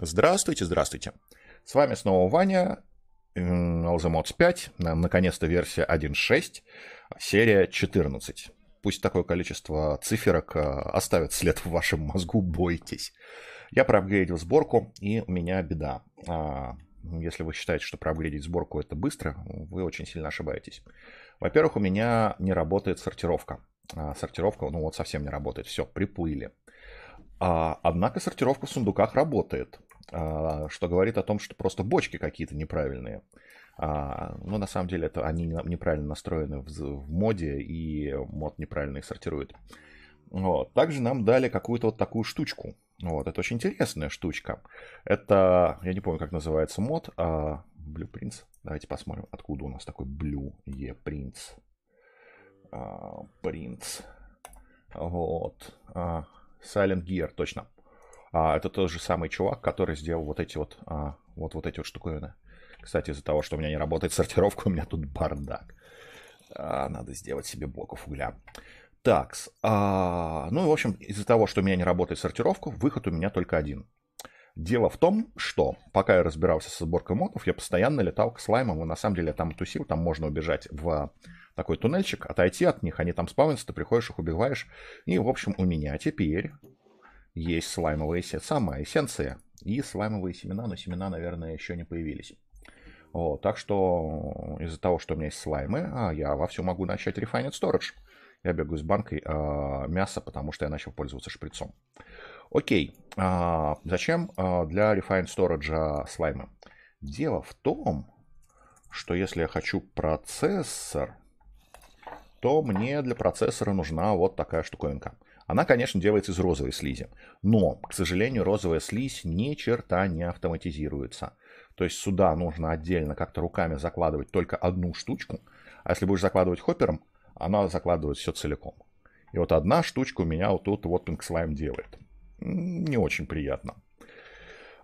Здравствуйте, здравствуйте. С вами снова Ваня, LZMods 5, наконец-то версия 1.6, серия 14. Пусть такое количество циферок э, оставит след в вашем мозгу, бойтесь. Я проапгрейдил сборку, и у меня беда. А, если вы считаете, что проапгрейдить сборку это быстро, вы очень сильно ошибаетесь. Во-первых, у меня не работает сортировка. А, сортировка, ну вот совсем не работает. Все, припыли. А, однако сортировка в сундуках работает, а, что говорит о том, что просто бочки какие-то неправильные. А, ну, на самом деле, это они неправильно настроены в, в моде, и мод неправильно их сортирует. Вот. Также нам дали какую-то вот такую штучку. Вот, это очень интересная штучка. Это, я не помню, как называется мод, а Blue Prince. Давайте посмотрим, откуда у нас такой Blue E Prince. А, Prince. Вот. А, Silent Gear, точно. А, это тот же самый чувак, который сделал вот эти вот, а, вот, вот эти вот штуковины. Кстати, из-за того, что у меня не работает сортировка, у меня тут бардак. А, надо сделать себе блоков угля. Так, а, ну и в общем, из-за того, что у меня не работает сортировка, выход у меня только один. Дело в том, что пока я разбирался с сборкой модов, я постоянно летал к слаймам, и на самом деле я там тусил, там можно убежать в такой туннельчик, отойти от них, они там спавнятся, ты приходишь, их убиваешь. И, в общем, у меня теперь есть слаймовые самая эссенция и слаймовые семена, но семена, наверное, еще не появились. Вот, так что из-за того, что у меня есть слаймы, а, я во все могу начать Refined Storage. Я бегаю с банкой а, мяса, потому что я начал пользоваться шприцом. Окей, а, зачем а, для refine Storage слаймы? Дело в том, что если я хочу процессор то мне для процессора нужна вот такая штуковинка. Она, конечно, делается из розовой слизи, но, к сожалению, розовая слизь ни черта не автоматизируется. То есть сюда нужно отдельно как-то руками закладывать только одну штучку, а если будешь закладывать хоппером, она закладывает все целиком. И вот одна штучка у меня вот тут вот Pinkslime делает. Не очень приятно.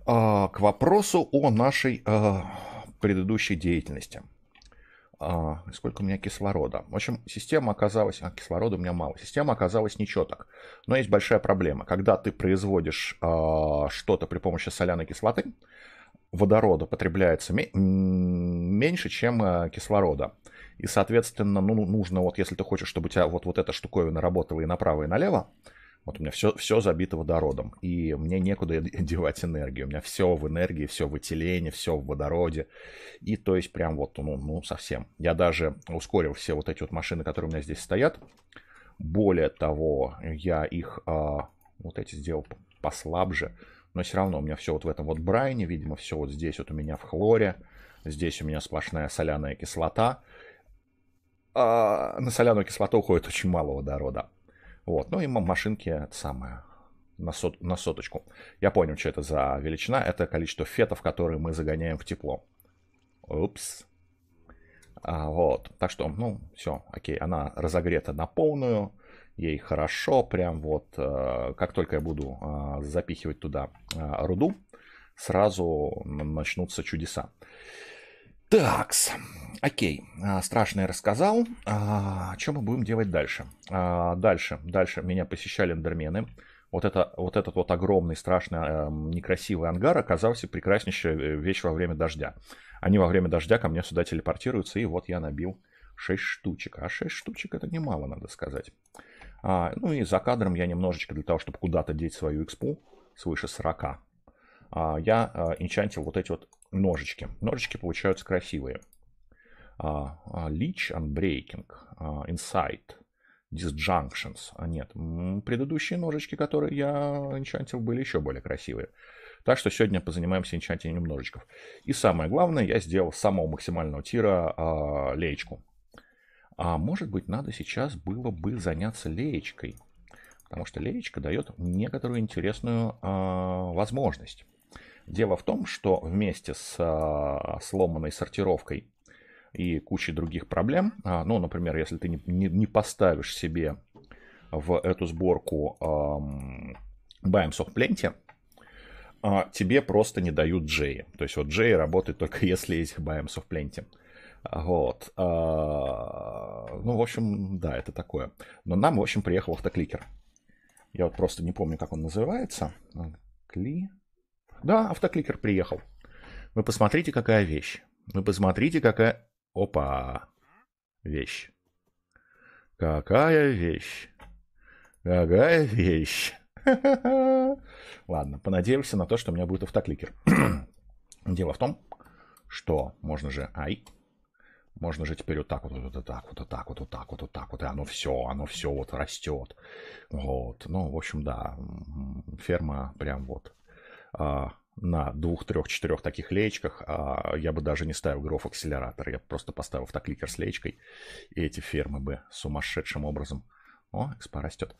А, к вопросу о нашей э, предыдущей деятельности – а, сколько у меня кислорода. В общем, система оказалась, а кислорода у меня мало, система оказалась нечеток. Но есть большая проблема. Когда ты производишь а, что-то при помощи соляной кислоты, водорода потребляется меньше, чем а, кислорода. И, соответственно, ну, ну, нужно, вот если ты хочешь, чтобы у тебя вот, вот эта штуковина работала и направо, и налево, вот у меня все, все забито водородом, и мне некуда девать энергию. У меня все в энергии, все в этилене, все в водороде. И то есть прям вот, ну, ну совсем. Я даже ускорил все вот эти вот машины, которые у меня здесь стоят. Более того, я их а, вот эти сделал послабже. Но все равно у меня все вот в этом вот брайне, видимо, все вот здесь вот у меня в хлоре. Здесь у меня сплошная соляная кислота. А, на соляную кислоту уходит очень мало водорода. Вот, ну и машинки это самое, на, сот, на соточку. Я понял, что это за величина. Это количество фетов, которые мы загоняем в тепло. Упс. А, вот, так что, ну, все, окей, она разогрета на полную, ей хорошо, прям вот, э, как только я буду э, запихивать туда э, руду, сразу начнутся чудеса. Такс. Окей, а, страшное рассказал. А, что мы будем делать дальше? А, дальше, дальше меня посещали эндермены. Вот, это, вот этот вот огромный, страшный э, некрасивый ангар оказался прекраснейшая э, вещь во время дождя. Они во время дождя ко мне сюда телепортируются, и вот я набил 6 штучек. А 6 штучек это немало, надо сказать. А, ну и за кадром я немножечко для того, чтобы куда-то деть свою экспу, свыше 40, а, я а, инчантил вот эти вот ножички. Ножички получаются красивые. А, а, Leech Unbreaking, а, Insight, Disjunctions. А нет, предыдущие ножички, которые я энчантил, были еще более красивые. Так что сегодня позанимаемся энчантингом ножичков. И самое главное, я сделал самого максимального тира леечку. А может быть, надо сейчас было бы заняться леечкой. Потому что леечка дает некоторую интересную возможность. Дело в том, что вместе с а, сломанной сортировкой и кучей других проблем, а, ну, например, если ты не, не, не поставишь себе в эту сборку а, Biomes of Plenty, а, тебе просто не дают джеи. То есть вот джеи работает только если есть Biomes of Plenty. Вот. А, ну, в общем, да, это такое. Но нам, в общем, приехал автокликер. Я вот просто не помню, как он называется. Кли... Да, автокликер приехал. Вы посмотрите, какая вещь. Вы посмотрите, какая... Опа! Вещь. Какая вещь. Какая вещь. Ладно, понадеемся на то, что у меня будет автокликер. Дело в том, что можно же... Ай, можно же теперь вот так вот, вот, вот так вот, вот так вот, вот так вот, вот так вот, и оно все, оно все вот растет. Вот, ну, в общем, да, ферма прям вот а, на двух, трех, четырех таких леечках, а я бы даже не ставил гроф акселератор, я просто поставил автокликер с леечкой, и эти фермы бы сумасшедшим образом... О, экспа растет.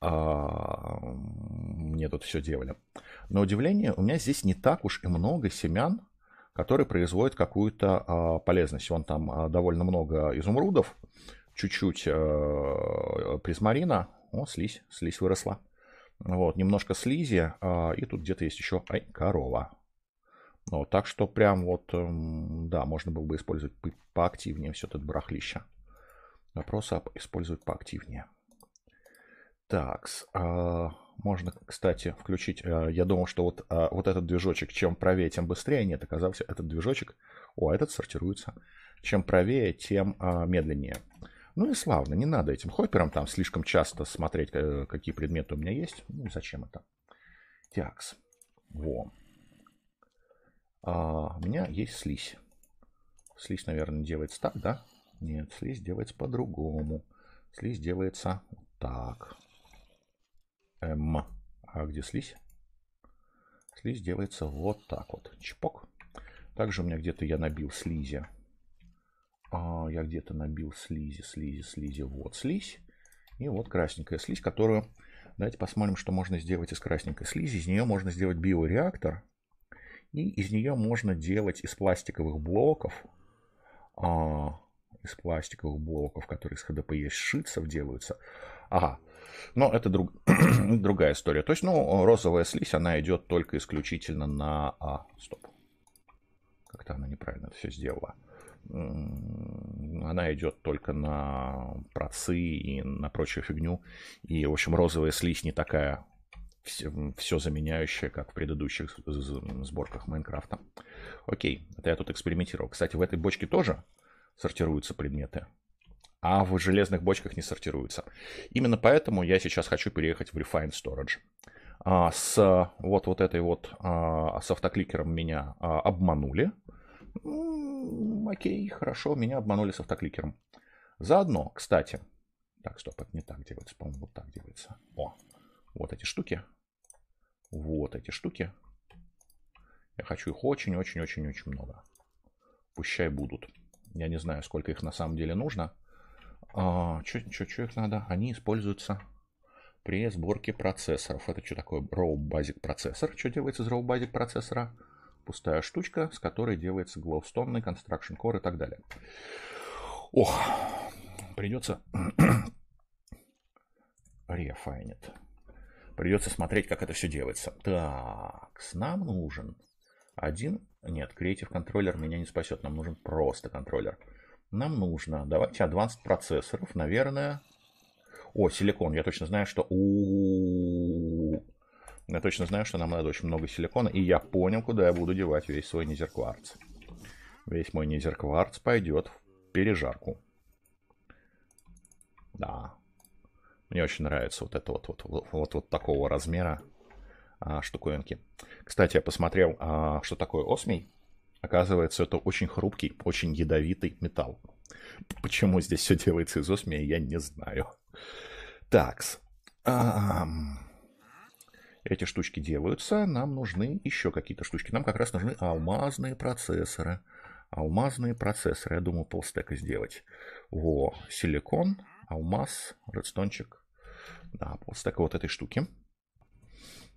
А, мне тут все делали. На удивление, у меня здесь не так уж и много семян, которые производят какую-то а, полезность. Вон там а, довольно много изумрудов, чуть-чуть а, призмарина. О, слизь, слизь выросла. Вот, немножко слизи. А, и тут где-то есть еще ай, корова. Вот, так что прям вот, эм, да, можно было бы использовать по поактивнее все это брахлище. Вопрос об использовать поактивнее. Так, а, можно, кстати, включить. Э, я думал, что вот, а, вот этот движочек, чем правее, тем быстрее. Нет, оказался этот движочек. О, этот сортируется. Чем правее, тем медленнее. Ну и славно, не надо этим хоппером там слишком часто смотреть, э, какие предметы у меня есть. Ну, зачем это? Тиакс. Во. А, у меня есть слизь. Слизь, наверное, делается так, да? Нет, слизь делается по-другому. Слизь делается вот так. М. А где слизь? Слизь делается вот так вот. Чпок. Также у меня где-то я набил слизи а, я где-то набил слизи, слизи, слизи, вот слизь. И вот красненькая слизь, которую... Давайте посмотрим, что можно сделать из красненькой слизи. Из нее можно сделать биореактор. И из нее можно делать из пластиковых блоков, а, из пластиковых блоков, которые из ХДПЕ шитцев делаются. Ага, но это друг... другая история. То есть, ну, розовая слизь, она идет только исключительно на... А, стоп. Как-то она неправильно это все сделала она идет только на процы и на прочую фигню. И, в общем, розовая слизь не такая все, заменяющая, как в предыдущих сборках Майнкрафта. Окей, это я тут экспериментировал. Кстати, в этой бочке тоже сортируются предметы, а в железных бочках не сортируются. Именно поэтому я сейчас хочу переехать в refine Storage. А, с вот, вот этой вот, а, с автокликером меня а, обманули. Ну, окей, хорошо, меня обманули с автокликером. Заодно, кстати... Так, стоп, это не так делается, по-моему, вот так делается. О, вот эти штуки. Вот эти штуки. Я хочу их очень-очень-очень-очень много. Пущай будут. Я не знаю, сколько их на самом деле нужно. А, Что их надо? Они используются при сборке процессоров. Это что такое? Raw Basic процессор. Что делается из Raw Basic процессора? пустая штучка, с которой делается Glowstone, Construction Core и так далее. Ох, придется... Рефайнит. Придется смотреть, как это все делается. Так, с нам нужен один... Нет, Creative контроллер меня не спасет. Нам нужен просто контроллер. Нам нужно... Давайте Advanced процессоров, наверное... О, силикон. Я точно знаю, что... У -у -у я точно знаю, что нам надо очень много силикона, и я понял, куда я буду девать весь свой низеркварц. Весь мой низеркварц пойдет в пережарку. Да. Мне очень нравится вот это вот, вот, вот, вот, такого размера а, штуковинки. Кстати, я посмотрел, а, что такое осмий. Оказывается, это очень хрупкий, очень ядовитый металл. Почему здесь все делается из осмия, я не знаю. Такс. Um эти штучки делаются, нам нужны еще какие-то штучки. Нам как раз нужны алмазные процессоры. Алмазные процессоры. Я думаю, полстека сделать. Во, силикон, алмаз, редстончик. Да, полстека вот этой штуки.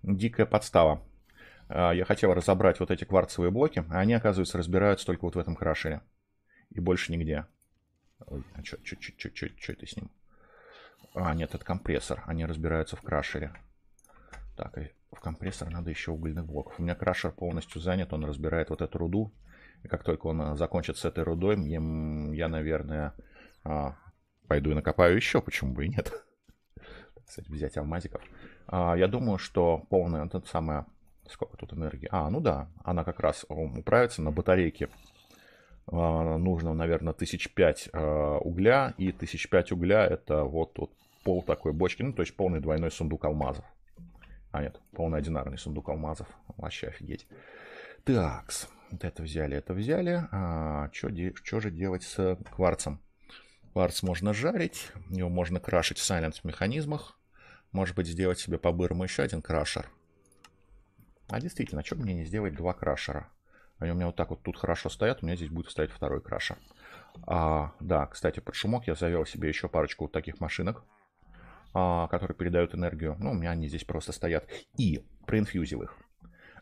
Дикая подстава. А, я хотел разобрать вот эти кварцевые блоки, а они, оказывается, разбираются только вот в этом крашере. И больше нигде. Ой, а что это с ним? А, нет, это компрессор. Они разбираются в крашере. Так, и в компрессор надо еще угольных блоков. У меня крашер полностью занят, он разбирает вот эту руду. И как только он а, закончит с этой рудой, я, я наверное, а, пойду и накопаю еще, почему бы и нет. Кстати, взять алмазиков. А, я думаю, что полная, вот это самая, сколько тут энергии? А, ну да, она как раз управится на батарейке. Нужно, наверное, тысяч пять угля. И тысяч пять угля это вот, вот пол такой бочки, ну то есть полный двойной сундук алмазов. А нет, полный одинарный сундук алмазов. Вообще офигеть. Такс. Вот это взяли, это взяли. А что де... же делать с кварцем? Кварц можно жарить. Его можно крашить в сайленс механизмах. Может быть, сделать себе по-бырому еще один крашер. А действительно, что мне не сделать два крашера? Они у меня вот так вот тут хорошо стоят, у меня здесь будет стоять второй крашер. А, да, кстати, под шумок я завел себе еще парочку вот таких машинок. А, которые передают энергию. Ну, у меня они здесь просто стоят. И проинфьюзил их.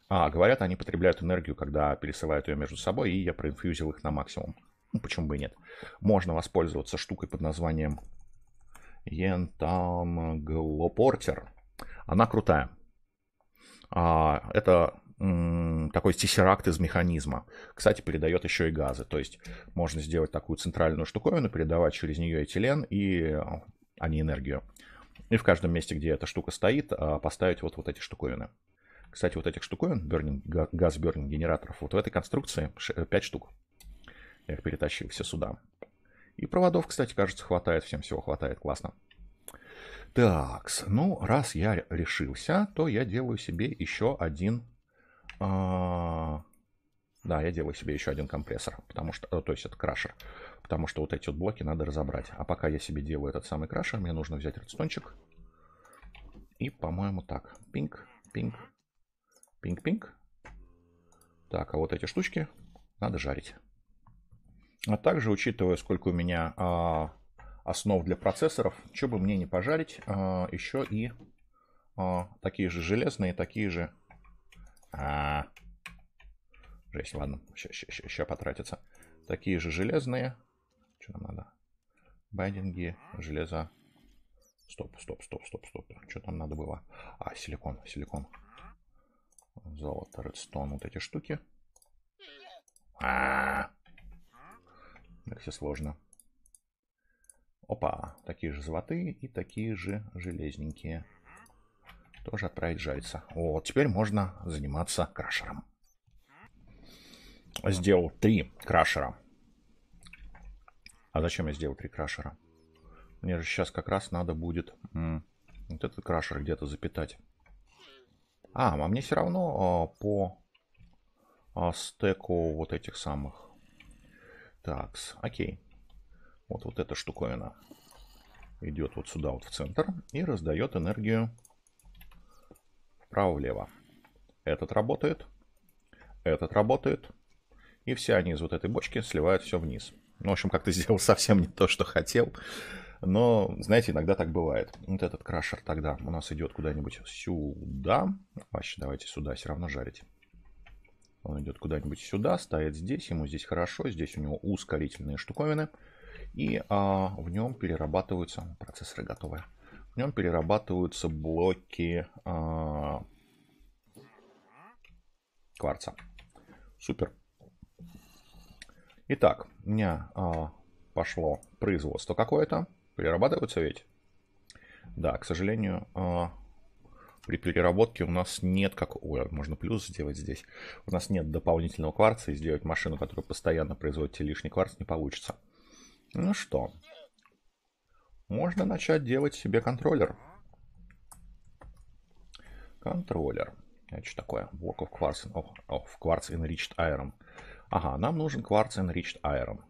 А, говорят, они потребляют энергию, когда пересылают ее между собой, и я проинфьюзил их на максимум. Ну, почему бы и нет. Можно воспользоваться штукой под названием Ентамглопортер. Она крутая. А, это такой тессеракт из механизма. Кстати, передает еще и газы. То есть можно сделать такую центральную штуковину, передавать через нее этилен и а не энергию. И в каждом месте, где эта штука стоит, а, поставить вот, вот эти штуковины. Кстати, вот этих штуковин, burning, газ burning генераторов, вот в этой конструкции 5 э, штук. Я их перетащил все сюда. И проводов, кстати, кажется, хватает, всем всего хватает, классно. Так, ну, раз я решился, то я делаю себе еще один... А, да, я делаю себе еще один компрессор, потому что, э, то есть это крашер, потому что вот эти вот блоки надо разобрать. А пока я себе делаю этот самый крашер, мне нужно взять редстончик. И, по-моему, так. Пинг, пинг, пинг, пинг. Так, а вот эти штучки надо жарить. А также, учитывая, сколько у меня а, основ для процессоров, что бы мне не пожарить, а, еще и а, такие же железные, такие же... А, Жесть, ладно, сейчас потратится. Такие же железные. Что нам надо? Байдинги, железо. Стоп, стоп, стоп, стоп, стоп. Что там надо было? А, силикон, силикон. Золото, редстон, вот эти штуки. А -а -а. Как все сложно. Опа, такие же золотые и такие же железненькие. Тоже отправить жальца. Вот теперь можно заниматься крашером сделал три крашера. А зачем я сделал три крашера? Мне же сейчас как раз надо будет м, вот этот крашер где-то запитать. А, а мне все равно а, по а, стеку вот этих самых. Так, окей. Вот, вот эта штуковина идет вот сюда, вот в центр. И раздает энергию вправо-влево. Этот работает. Этот работает. И все они из вот этой бочки сливают все вниз. Ну, в общем, как-то сделал совсем не то, что хотел. Но, знаете, иногда так бывает. Вот этот крашер тогда у нас идет куда-нибудь сюда. Вообще, давайте сюда все равно жарить. Он идет куда-нибудь сюда, стоит здесь, ему здесь хорошо, здесь у него ускорительные штуковины. И а, в нем перерабатываются, процессоры готовы, в нем перерабатываются блоки а, кварца. Супер. Итак, у меня а, пошло производство какое-то. Перерабатываются ведь? Да, к сожалению, а, при переработке у нас нет как... Ой, можно плюс сделать здесь. У нас нет дополнительного кварца, и сделать машину, которая постоянно производит лишний кварц, не получится. Ну что, можно начать делать себе контроллер. Контроллер. Это а что такое? Work of quartz, of, of quartz enriched iron. Ага, нам нужен кварц enriched iron.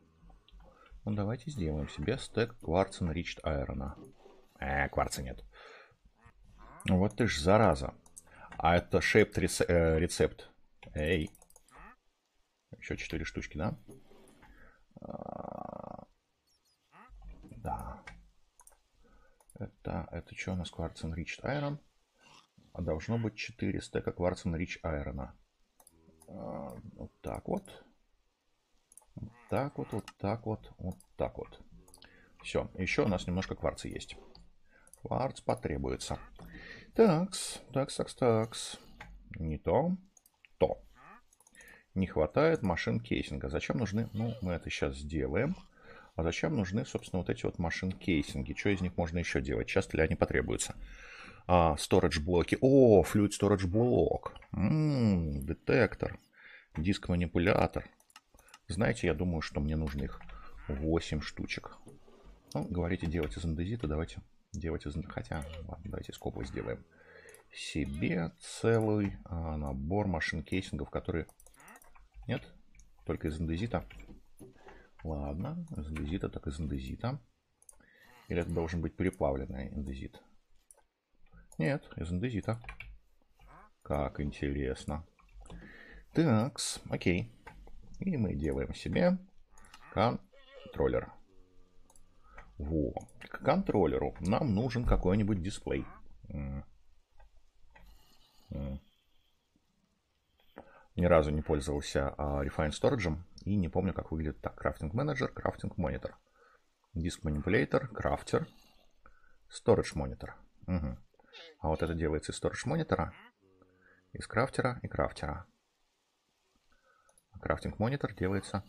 Ну, давайте сделаем себе стек кварц enriched iron. Э, кварца нет. Вот ты ж зараза. А это шепт э, рецепт. Эй. Еще четыре штучки, да? А, да. Это, это что у нас кварц enriched iron? А должно быть 4 стека кварц enriched iron. А, вот так вот. Вот так вот, вот так вот, вот так вот. Все, еще у нас немножко кварца есть. Кварц потребуется. Такс, такс, такс, такс. Не то, то. Не хватает машин кейсинга. Зачем нужны? Ну, мы это сейчас сделаем. А зачем нужны, собственно, вот эти вот машин кейсинги? Что из них можно еще делать? Часто ли они потребуются? а, storage блоки. О, fluid storage блок. детектор. Диск-манипулятор. Знаете, я думаю, что мне нужно их 8 штучек. Ну, говорите, делать из андезита, давайте делать из... Хотя, ладно, давайте из сделаем себе целый а, набор машин-кейсингов, которые... Нет? Только из андезита. Ладно, из андезита так из андезита. Или это должен быть переплавленный индезит? Нет, из эндезита. Как интересно. Так, окей. И мы делаем себе контроллер. Во. К контроллеру нам нужен какой-нибудь дисплей. Ни разу не пользовался а, Refine Storage и не помню, как выглядит так. crafting manager, crafting monitor, disk manipulator, crafter, storage monitor. Угу. А вот это делается из Storage монитора, из крафтера и крафтера. крафтинг монитор делается...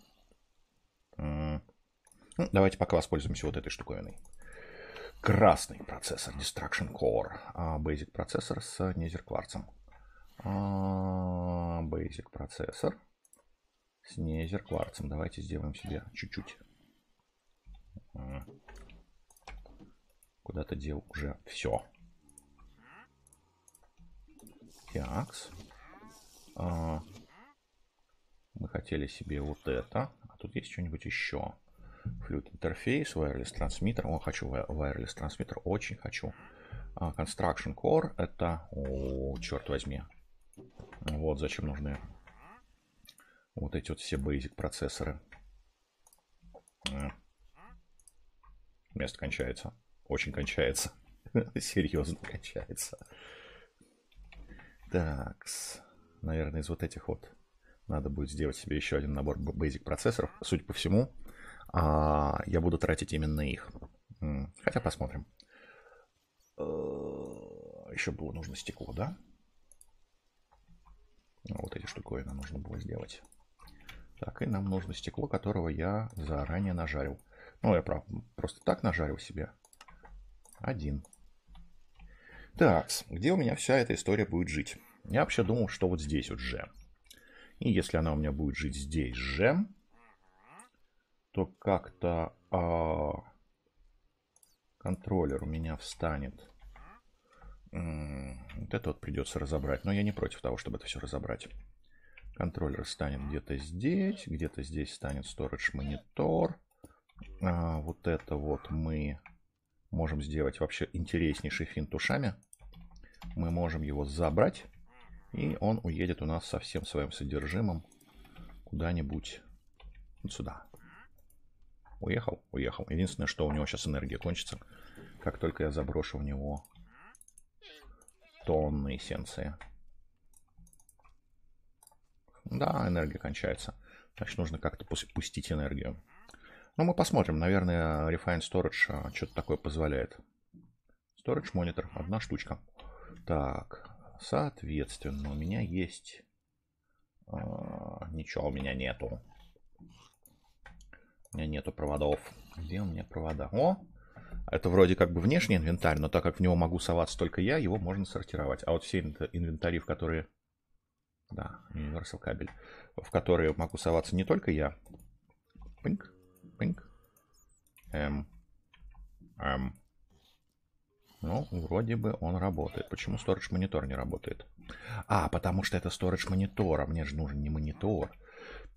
Ну, давайте пока воспользуемся вот этой штуковиной. Красный процессор destruction Core. А, Basic процессор с незер кварцем. А, Basic процессор с незер кварцем. Давайте сделаем себе чуть-чуть куда-то дел уже все. Такс. А, мы хотели себе вот это. А тут есть что-нибудь еще. Флют интерфейс, wireless transmitter. О, хочу wireless transmitter, очень хочу. А, construction core это... О, черт возьми. Вот зачем нужны вот эти вот все basic процессоры. А. Место кончается. Очень кончается. Серьезно кончается. Так, Наверное, из вот этих вот надо будет сделать себе еще один набор Basic процессоров. Судя по всему, а, я буду тратить именно их. Хотя посмотрим. Э, еще было нужно стекло, да? Ну, вот эти штуковины нужно было сделать. Так, и нам нужно стекло, которого я заранее нажарил. Ну, я просто так нажарил себе. Один. Так, где у меня вся эта история будет жить? Я вообще думал, что вот здесь вот же. И если она у меня будет жить здесь же, то как-то а, контроллер у меня встанет. Вот это вот придется разобрать. Но я не против того, чтобы это все разобрать. Контроллер станет где-то здесь. Где-то здесь станет storage монитор. А, вот это вот мы можем сделать вообще интереснейший финт ушами мы можем его забрать, и он уедет у нас со всем своим содержимым куда-нибудь сюда. Уехал? Уехал. Единственное, что у него сейчас энергия кончится. Как только я заброшу в него тонны эссенции. Да, энергия кончается. Значит, нужно как-то пустить энергию. Ну, мы посмотрим. Наверное, Refine Storage а, что-то такое позволяет. Storage Monitor. Одна штучка. Так, соответственно, у меня есть... А, ничего у меня нету. У меня нету проводов. Где у меня провода? О! Это вроде как бы внешний инвентарь, но так как в него могу соваться только я, его можно сортировать. А вот все инвентари, в которые... Да, универсал кабель. В которые могу соваться не только я. Пинг, пинг. Эм, эм, ну, вроде бы он работает. Почему Storage монитор не работает? А, потому что это Storage Monitor, а мне же нужен не монитор.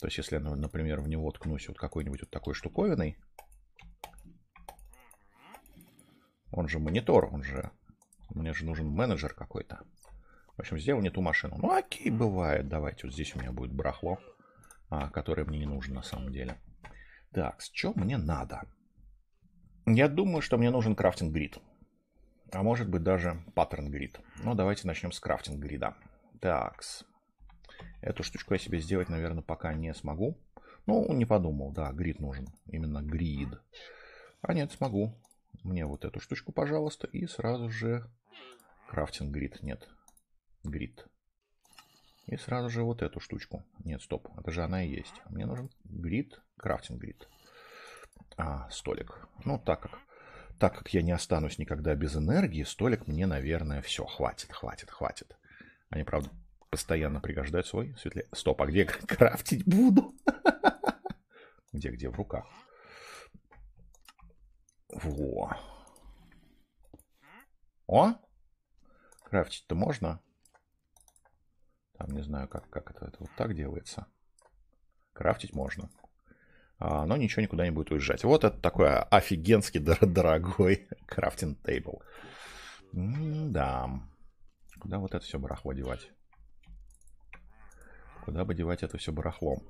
То есть, если я, ну, например, в него ткнусь вот какой-нибудь вот такой штуковиной, он же монитор, он же... Мне же нужен менеджер какой-то. В общем, сделал не ту машину. Ну, окей, бывает. Давайте, вот здесь у меня будет барахло, а, которое мне не нужно на самом деле. Так, с чем мне надо? Я думаю, что мне нужен крафтинг-грид а может быть даже паттерн грид. Но давайте начнем с крафтинг грида. Так, Эту штучку я себе сделать, наверное, пока не смогу. Ну, не подумал, да, грид нужен. Именно грид. А нет, смогу. Мне вот эту штучку, пожалуйста, и сразу же крафтинг грид. Нет, грид. И сразу же вот эту штучку. Нет, стоп, это же она и есть. Мне нужен грид, крафтинг грид. А, столик. Ну, так как так как я не останусь никогда без энергии, столик мне, наверное, все, хватит, хватит, хватит. Они, правда, постоянно пригождают свой светле... Стоп, а где крафтить буду? Где-где, в руках. Во. О! Крафтить-то можно. Там не знаю, как, как это, это вот так делается. Крафтить можно. А, но ничего никуда не будет уезжать. Вот это такой офигенский дорогой крафтинг тейбл. Да. Куда вот это все барахло девать? Куда бы девать это все барахлом?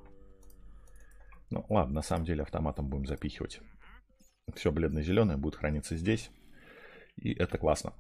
Ну, ладно, на самом деле автоматом будем запихивать. Все бледно-зеленое будет храниться здесь. И это классно.